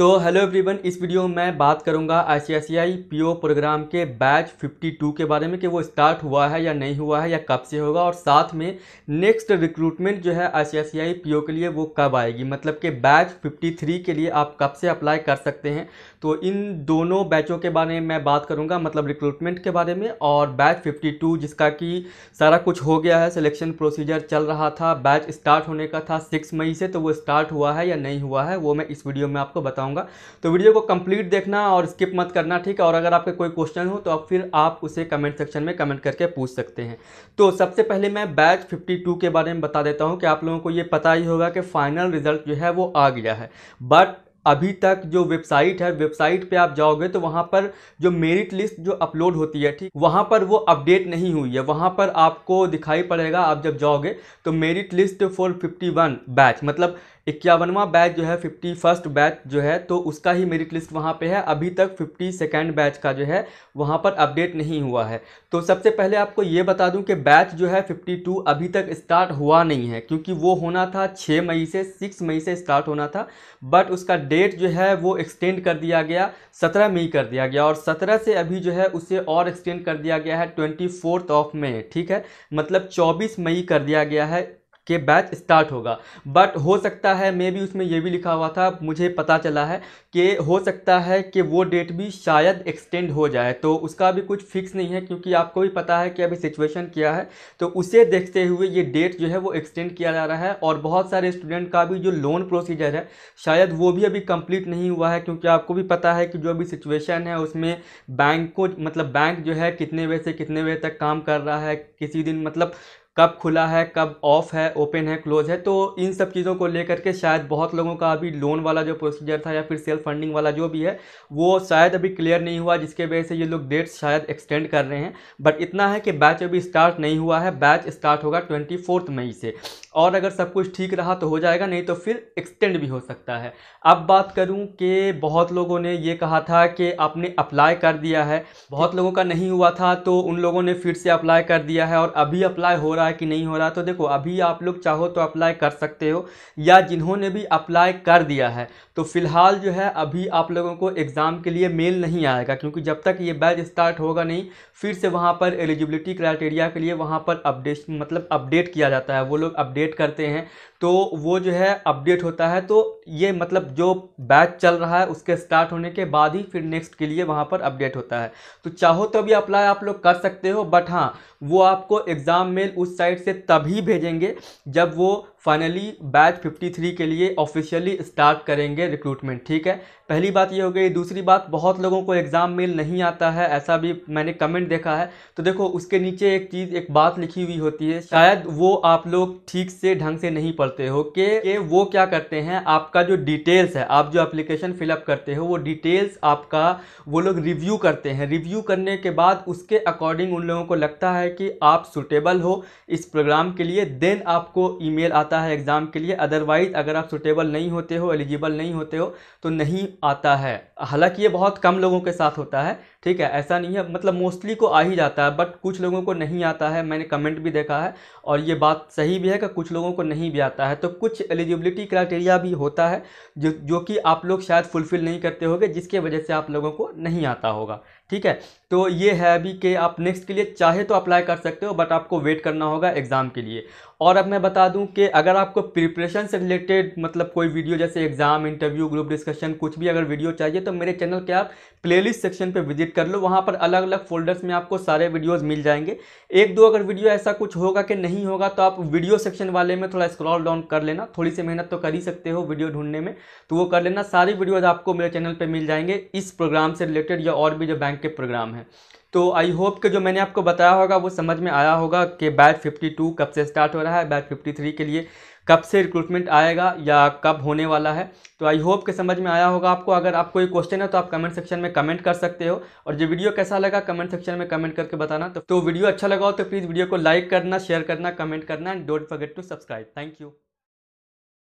तो hello everyone इस video में मैं बात करूंगा आईसीआईसीआई पीओ प्रोग्राम के बैच 52 के बारे में कि वो स्टार्ट हुआ है या नहीं हुआ है या कब से होगा और साथ में नेक्स्ट रिक्रूटमेंट जो है आईसीआईसीआई पीओ के लिए वो कब आएगी मतलब कि बैच 53 के लिए आप कब से अप्लाई कर सकते हैं तो इन दोनों बैचों के बारे में मैं बात करूँगा मतलब रिक्रूटमेंट के बारे में और बैच फिफ्टी जिसका कि सारा कुछ हो गया है सिलेक्शन प्रोसीजर चल रहा था बैच स्टार्ट होने का था सिक्स मई से तो वो स्टार्ट हुआ है या नहीं हुआ है वो मैं इस वीडियो में आपको बताऊँगा चाहूँगा तो वीडियो को कंप्लीट देखना और स्किप मत करना ठीक है और अगर आपके कोई क्वेश्चन हो तो आप फिर आप उसे कमेंट सेक्शन में कमेंट करके पूछ सकते हैं तो सबसे पहले मैं बैच फिफ्टी के बारे में बता देता हूँ कि आप लोगों को ये पता ही होगा कि फाइनल रिजल्ट जो है वो आ गया है बट अभी तक जो वेबसाइट है वेबसाइट पे आप जाओगे तो वहाँ पर जो मेरिट लिस्ट जो अपलोड होती है ठीक वहाँ पर वो अपडेट नहीं हुई है वहाँ पर आपको दिखाई पड़ेगा आप जब जाओगे तो मेरिट लिस्ट फॉर 51 बैच मतलब इक्यावनवा बैच जो है फिफ्टी फर्स्ट बैच जो है तो उसका ही मेरिट लिस्ट वहाँ पे है अभी तक फिफ्टी सेकेंड बैच का जो है वहाँ पर अपडेट नहीं हुआ है तो सबसे पहले आपको ये बता दूँ कि बैच जो है फिफ्टी टू अभी तक स्टार्ट हुआ नहीं है क्योंकि वो होना था छः मई से सिक्स मई से स्टार्ट होना था बट उसका डेट जो है वो एक्सटेंड कर दिया गया सत्रह मई कर दिया गया और सत्रह से अभी जो है उसे और एक्सटेंड कर दिया गया है ट्वेंटी फोर्थ ऑफ मई ठीक है मतलब चौबीस मई कर दिया गया है के बैच स्टार्ट होगा बट हो सकता है मे भी उसमें यह भी लिखा हुआ था मुझे पता चला है कि हो सकता है कि वो डेट भी शायद एक्सटेंड हो जाए तो उसका भी कुछ फिक्स नहीं है क्योंकि आपको भी पता है कि अभी सिचुएशन क्या है तो उसे देखते हुए ये डेट जो है वो एक्सटेंड किया जा रहा है और बहुत सारे स्टूडेंट का भी जो लोन प्रोसीजर है शायद वो भी अभी कंप्लीट नहीं हुआ है क्योंकि आपको भी पता है कि जो अभी सिचुएशन है उसमें बैंक को मतलब बैंक जो है कितने बजे से कितने बजे तक काम कर रहा है किसी दिन मतलब कब खुला है कब ऑफ़ है ओपन है क्लोज है तो इन सब चीज़ों को लेकर के शायद बहुत लोगों का अभी लोन वाला जो प्रोसीजर था या फिर सेल्फ फंडिंग वाला जो भी है वो शायद अभी क्लियर नहीं हुआ जिसके वजह से ये लोग डेट्स शायद एक्सटेंड कर रहे हैं बट इतना है कि बैच अभी स्टार्ट नहीं हुआ है बैच स्टार्ट होगा ट्वेंटी मई से और अगर सब कुछ ठीक रहा तो हो जाएगा नहीं तो फिर एक्सटेंड भी हो सकता है अब बात करूं कि बहुत लोगों ने ये कहा था कि आपने अप्लाई कर दिया है बहुत लोगों का नहीं हुआ था तो उन लोगों ने फिर से अप्लाई कर दिया है और अभी अप्लाई हो रहा है कि नहीं हो रहा तो देखो अभी आप लोग चाहो तो अप्लाई कर सकते हो या जिन्होंने भी अप्लाई कर दिया है तो फ़िलहाल जो है अभी आप लोगों को एग्ज़ाम के लिए मेल नहीं आएगा क्योंकि जब तक ये बैच स्टार्ट होगा नहीं फिर से वहाँ पर एलिजिबिलिटी क्राइटेरिया के लिए वहाँ पर अपडेट मतलब अपडेट किया जाता है वो लोग अपडेट अपडेट करते हैं तो वो जो है अपडेट होता है तो ये मतलब जो बैच चल रहा है उसके स्टार्ट होने के बाद ही फिर नेक्स्ट के लिए वहाँ पर अपडेट होता है तो चाहो तो भी अप्लाई आप लोग कर सकते हो बट हाँ वो आपको एग्ज़ाम मेल उस साइट से तभी भेजेंगे जब वो फाइनली बैच 53 के लिए ऑफिशियली स्टार्ट करेंगे रिक्रूटमेंट ठीक है पहली बात ये हो गई दूसरी बात बहुत लोगों को एग्ज़ाम मेल नहीं आता है ऐसा भी मैंने कमेंट देखा है तो देखो उसके नीचे एक चीज़ एक बात लिखी हुई होती है शायद वो आप लोग ठीक से ढंग से नहीं पढ़ते हो कि, वो क्या करते हैं आपका जो डिटेल्स है आप जो अप्लीकेशन फिलअप करते हो वो डिटेल्स आपका वो लोग रिव्यू करते हैं रिव्यू करने के बाद उसके अकॉर्डिंग उन लोगों को लगता है कि आप सुटेबल हो इस प्रोग्राम के लिए देन आपको ई आता आता है एग्ज़ाम के लिए अदरवाइज़ अगर आप सुटेबल नहीं होते हो एलिजिबल नहीं होते हो तो नहीं आता है हालांकि ये बहुत कम लोगों के साथ होता है ठीक है ऐसा नहीं है मतलब मोस्टली को आ ही जाता है बट कुछ लोगों को नहीं आता है मैंने कमेंट भी देखा है और ये बात सही भी है कि कुछ लोगों को नहीं भी आता है तो कुछ एलिजिबिलिटी क्राइटेरिया भी होता है जो जो कि आप लोग शायद फुलफ़िल नहीं करते होगे जिसके वजह से आप लोगों को नहीं आता होगा ठीक है तो ये है अभी कि आप नेक्स्ट के लिए चाहे तो अप्लाई कर सकते हो बट आपको वेट करना होगा एग्ज़ाम के लिए और अब मैं बता दूं कि अगर आपको प्रिपरेशन से रिलेटेड मतलब कोई वीडियो जैसे एग्ज़ाम इंटरव्यू ग्रुप डिस्कशन कुछ भी अगर वीडियो चाहिए तो मेरे चैनल के आप प्लेलिस्ट सेक्शन पे विजिट कर लो वहाँ पर अलग अलग फोल्डर्स में आपको सारे वीडियोज़ मिल जाएंगे एक दो अगर वीडियो ऐसा कुछ होगा कि नहीं होगा तो आप वीडियो सेक्शन वाले में थोड़ा स्क्रॉल डाउन कर लेना थोड़ी सी मेहनत तो कर ही सकते हो वीडियो ढूंढने में तो वो कर लेना सारी वीडियोज़ आपको मेरे चैनल पर मिल जाएंगे इस प्रोग्राम से रिलेटेड या और भी जो बैंक के प्रोग्राम हैं तो आई होप कि जो मैंने आपको बताया होगा वो समझ में आया होगा कि बैच 52 कब से स्टार्ट हो रहा है बैच 53 के लिए कब से रिक्रूटमेंट आएगा या कब होने वाला है तो आई होप के समझ में आया होगा आपको अगर आपको कोई क्वेश्चन है तो आप कमेंट सेक्शन में कमेंट कर सकते हो और जो वीडियो कैसा लगा कमेंट सेक्शन में कमेंट करके बताना तो, तो वीडियो अच्छा लगा हो तो प्लीज़ वीडियो को लाइक करना शेयर करना कमेंट करना and don't forget to subscribe thank you